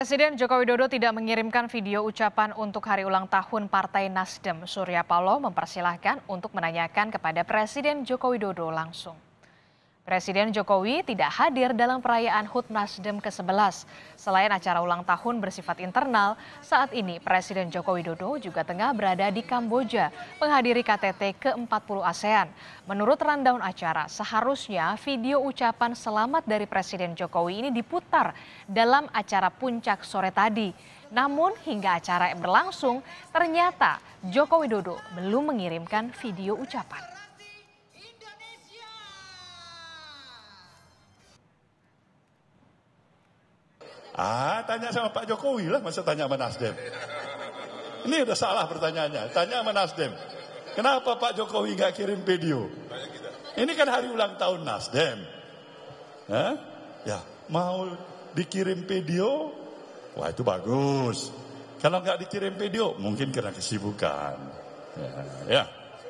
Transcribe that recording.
Presiden Joko Widodo tidak mengirimkan video ucapan untuk hari ulang tahun Partai Nasdem. Surya Paloh mempersilahkan untuk menanyakan kepada Presiden Joko Widodo langsung. Presiden Jokowi tidak hadir dalam perayaan HUT Nasdem ke-11. Selain acara ulang tahun bersifat internal, saat ini Presiden Joko Widodo juga tengah berada di Kamboja menghadiri KTT ke-40 ASEAN. Menurut rundown acara, seharusnya video ucapan selamat dari Presiden Jokowi ini diputar dalam acara puncak sore tadi. Namun hingga acara yang berlangsung, ternyata Joko Widodo belum mengirimkan video ucapan. Ah, tanya sama Pak Jokowi lah, masa tanya sama Nasdem. Ini udah salah pertanyaannya, tanya sama Nasdem. Kenapa Pak Jokowi nggak kirim video? Ini kan hari ulang tahun Nasdem. Hah? Ya, mau dikirim video, wah itu bagus. Kalau nggak dikirim video, mungkin karena kesibukan. Ya, ya.